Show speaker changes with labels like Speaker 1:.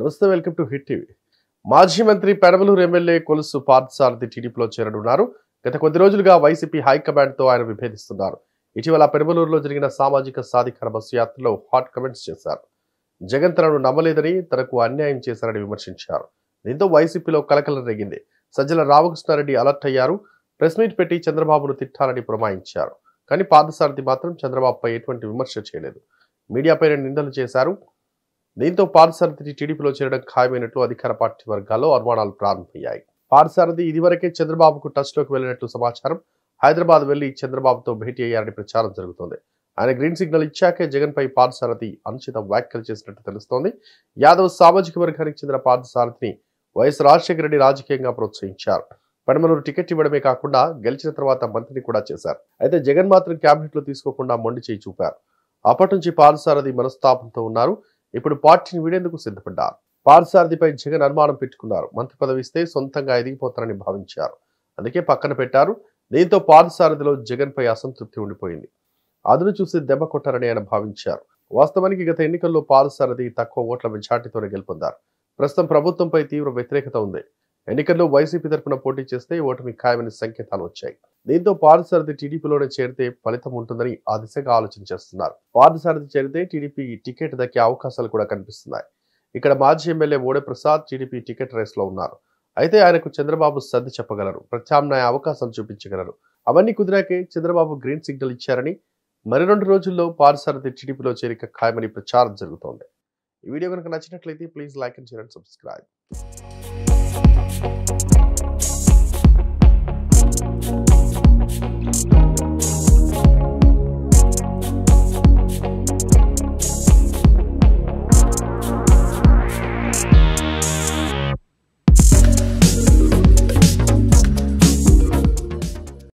Speaker 1: నమస్తే welcome to hit TV మాజీ మంత్రి పెడవలూరు ఎమ్మెల్యే కొలుసు పార్థసారథి టీడీపీలో చేరనున్నారు గత కొద్ది రోజులుగా వైసీపీ హైకమాండ్తో ఆయన విభేదిస్తున్నారు ఇటీవల పెడవలూరులో జరిగిన సామాజిక సాధికార బస్సు యాత్రలో హాట్ కమెంట్స్ చేశారు జగన్ తనను నమ్మలేదని తనకు అన్యాయం చేశారని విమర్శించారు దీంతో వైసీపీలో కలకలం రేగింది సజ్జల రామకృష్ణారెడ్డి అలర్ట్ అయ్యారు ప్రెస్ మీట్ పెట్టి చంద్రబాబును తిట్టాలని పురమాయించారు కానీ పార్థసారథి మాత్రం చంద్రబాబుపై ఎటువంటి విమర్శ చేయలేదు మీడియాపై నిందలు చేశారు దీంతో పార్థసారథి టీడీపీలో చేరడం ఖాయమైనట్లు అధికార పార్టీ వర్గాల్లో అనుమానాలు ప్రారంభమయ్యాయి పార్థసారథి ఇదివరకే చంద్రబాబుకు టచ్లోకి వెళ్లినట్లు సమాచారం హైదరాబాద్ వెళ్లి చంద్రబాబుతో భేటీ అయ్యారని ప్రచారం జరుగుతోంది ఆయన గ్రీన్ సిగ్నల్ ఇచ్చాకే జగన్పై పార్థసారథి అనుచిత వ్యాఖ్యలు చేసినట్టు తెలుస్తోంది యాదవ్ సామాజిక వర్గానికి చెందిన పార్థసారథిని వైఎస్ రాజశేఖర రెడ్డి రాజకీయంగా ప్రోత్సహించారు పడమలూరు టికెట్ ఇవ్వడమే కాకుండా గెలిచిన తర్వాత మంత్రిని కూడా చేశారు అయితే జగన్ మాత్రం లో తీసుకోకుండా మొండి చేయి చూపారు అప్పటి నుంచి పార్థసారథి మనస్తాపంతో ఉన్నారు ఇప్పుడు పార్టీని వీడేందుకు సిద్ధపడ్డారు పార్సారథిపై జగన్ అనుమానం పెట్టుకున్నారు మంత్రి పదవి ఇస్తే సొంతంగా ఎదిగిపోతారని భావించారు అందుకే పక్కన పెట్టారు దీంతో పాదసారథిలో జగన్పై అసంతృప్తి ఉండిపోయింది అదును చూసి దెబ్బ కొట్టారని ఆయన భావించారు వాస్తవానికి గత ఎన్నికల్లో పార్సారథి తక్కువ ఓట్ల మెజార్టీతోనే గెలుపొందారు ప్రస్తుతం ప్రభుత్వంపై తీవ్ర వ్యతిరేకత ఉంది ఎన్నికల్లో వైసీపీ తరఫున పోటీ చేస్తే ఓటమి ఖాయమని సంకేతాలు వచ్చాయి దీంతో పార్థసారథి టీడీపీలోనే చేరితే ఫలితం ఉంటుందని ఆ దిశగా ఆలోచన చేస్తున్నారు పార్థసారథి చేరితే టీడీపీ టికెట్ దక్కే అవకాశాలు కూడా కనిపిస్తున్నాయి ఇక్కడ మాజీ ఎమ్మెల్యే ఓడే ప్రసాద్ టీడీపీ టికెట్ రేస్లో ఉన్నారు అయితే ఆయనకు చంద్రబాబు సర్ది చెప్పగలరు ప్రత్యామ్నాయ అవకాశాలు చూపించగలరు అవన్నీ కుదిరాకే చంద్రబాబు గ్రీన్ సిగ్నల్ ఇచ్చారని మరి రెండు రోజుల్లో పార్థసారథి టీడీపీలో చేరిక ఖాయమని ప్రచారం జరుగుతోంది ఈ వీడియో కనుక నచ్చినట్లయితే please like and share and subscribe